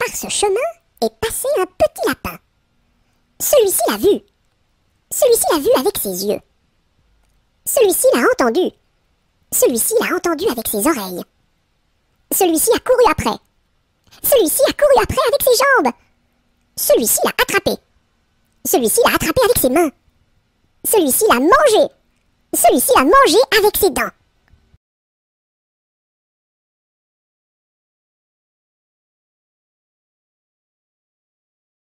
Par ce chemin est passé un petit lapin. Celui-ci l'a vu. Celui-ci l'a vu avec ses yeux. Celui-ci l'a entendu. Celui-ci l'a entendu avec ses oreilles. Celui-ci a couru après. Celui-ci a couru après avec ses jambes. Celui-ci l'a attrapé. Celui-ci l'a attrapé avec ses mains. Celui-ci l'a mangé. Celui-ci l'a mangé avec ses dents.